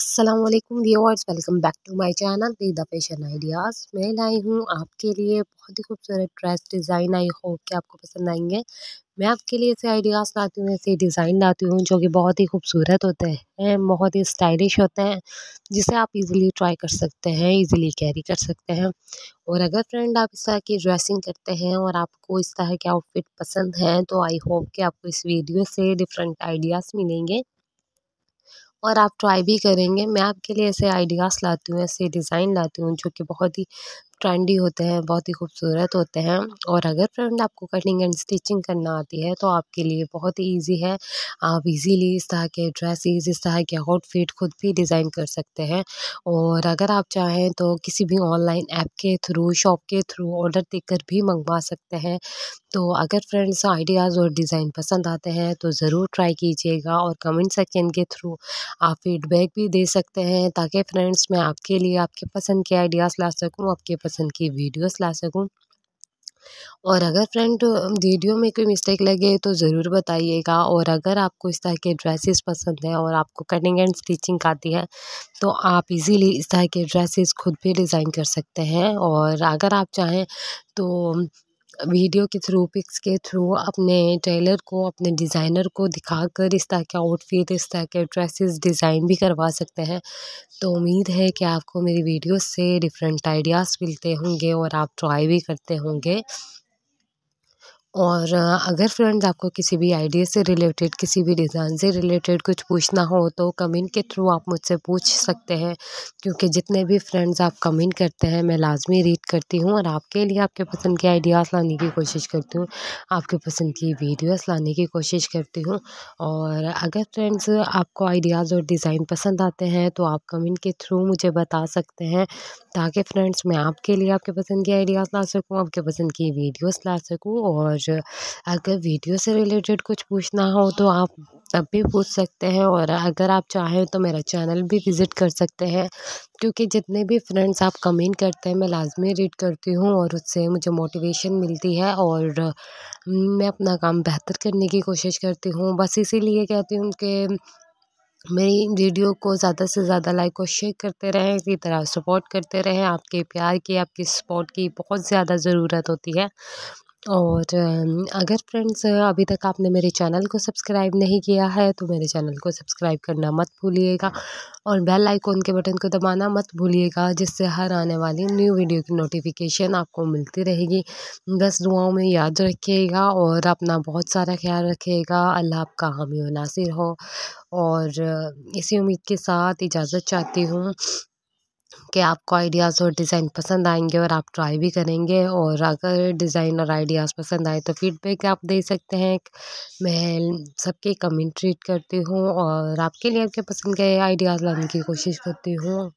Aslam viewers welcome back to my channel the fashion ideas मैं लाई हूँ आपके लिए बहुत ही खूबसूरत ड्रेस डिज़ाइन आई होप कि आपको पसंद आएंगे मैं आपके लिए ऐसे आइडियाज़ लाती हूँ ऐसे डिज़ाइन लाती हूँ जो कि बहुत ही खूबसूरत होते हैं बहुत ही स्टाइलिश होते हैं जिसे आप इजीली ट्राई कर सकते हैं इजीली कैरी कर सकते हैं और अगर फ्रेंड आप इस तरह की ड्रेसिंग करते हैं और आपको इस तरह के आउटफिट पसंद हैं तो आई होप कि आपको इस वीडियो से डिफरेंट आइडियाज़ मिलेंगे और आप ट्राई भी करेंगे मैं आपके लिए ऐसे आइडियाज़ लाती हूँ ऐसे डिज़ाइन लाती हूँ जो कि बहुत ही ट्रेंडी होते हैं बहुत ही खूबसूरत होते हैं और अगर फ्रेंड आपको कटिंग एंड स्टिचिंग करना आती है तो आपके लिए बहुत ही ईजी है आप इजीली इस तरह के ड्रेसिस इस तरह के आउटफिट खुद भी डिज़ाइन कर सकते हैं और अगर आप चाहें तो किसी भी ऑनलाइन ऐप के थ्रू शॉप के थ्रू ऑर्डर देकर भी मंगवा सकते हैं तो अगर फ्रेंड्स आइडियाज़ और डिज़ाइन पसंद आते हैं तो ज़रूर ट्राई कीजिएगा और कमेंट सेक्शन के थ्रू आप फीडबैक भी दे सकते हैं ताकि फ्रेंड्स मैं आपके लिए आपके पसंद के आइडियाज़ ला सकूँ आपके पसंद की वीडियोस ला सकूं और अगर फ्रेंड वीडियो में कोई मिस्टेक लगे तो ज़रूर बताइएगा और अगर आपको इस तरह के ड्रेसेस पसंद है और आपको कटिंग एंड स्टिचिंग आती है तो आप इजीली इस तरह के ड्रेसेस खुद भी डिज़ाइन कर सकते हैं और अगर आप चाहें तो वीडियो के थ्रू पिक्स के थ्रू अपने टेलर को अपने डिज़ाइनर को दिखाकर इस तरह के आउटफिट इस तरह के ड्रेसेस डिज़ाइन भी करवा सकते हैं तो उम्मीद है कि आपको मेरी वीडियो से डिफरेंट आइडियाज़ मिलते होंगे और आप ट्राई भी करते होंगे और अगर फ्रेंड्स आपको किसी भी आइडिया से रिलेटेड किसी भी डिज़ाइन से रिलेटेड कुछ पूछना हो तो कमेंट के थ्रू आप मुझसे पूछ सकते हैं क्योंकि जितने भी फ्रेंड्स आप कमेंट करते हैं मैं लाजमी रीड करती हूँ और आपके लिए आपके पसंद के आइडियाज़ लाने की कोशिश करती हूँ आपके पसंद की वीडियोस लाने की कोशिश करती हूँ और अगर फ्रेंड्स आपको आइडियाज़ और डिज़ाइन पसंद आते हैं तो आप कमेंट के थ्रू मुझे बता सकते हैं ताकि फ्रेंड्स मैं आपके लिए आपके पसंद के आइडियाज़ ला सकूँ आपके पसंद की वीडियोज़ ला सकूँ और और अगर वीडियो से रिलेटेड कुछ पूछना हो तो आप तब भी पूछ सकते हैं और अगर आप चाहें तो मेरा चैनल भी विज़िट कर सकते हैं क्योंकि जितने भी फ्रेंड्स आप कमेंट करते हैं मैं लाजमी रीड करती हूँ और उससे मुझे मोटिवेशन मिलती है और मैं अपना काम बेहतर करने की कोशिश करती हूँ बस इसीलिए कहती हूँ कि मेरी वीडियो को ज़्यादा से ज़्यादा लाइक और शेयर करते रहें इसी तरह सपोर्ट करते रहें आपके प्यार की आपकी सपोर्ट की बहुत ज़्यादा ज़रूरत होती है और अगर फ्रेंड्स अभी तक आपने मेरे चैनल को सब्सक्राइब नहीं किया है तो मेरे चैनल को सब्सक्राइब करना मत भूलिएगा और बेल आइकॉन के बटन को दबाना मत भूलिएगा जिससे हर आने वाली न्यू वीडियो की नोटिफिकेशन आपको मिलती रहेगी बस दुआओं में याद रखिएगा और अपना बहुत सारा ख्याल रखिएगा अल्लाह आपका हामी नासिर हो और इसी उम्मीद के साथ इजाज़त चाहती हूँ कि आपको आइडियाज़ और डिज़ाइन पसंद आएंगे और आप ट्राई भी करेंगे और अगर डिज़ाइन और आइडियाज़ पसंद आए तो फीडबैक आप दे सकते हैं मैं सबके कमेंट रीड करती हूँ और आपके लिए आपके पसंद के आइडियाज़ लाने की कोशिश करती हूँ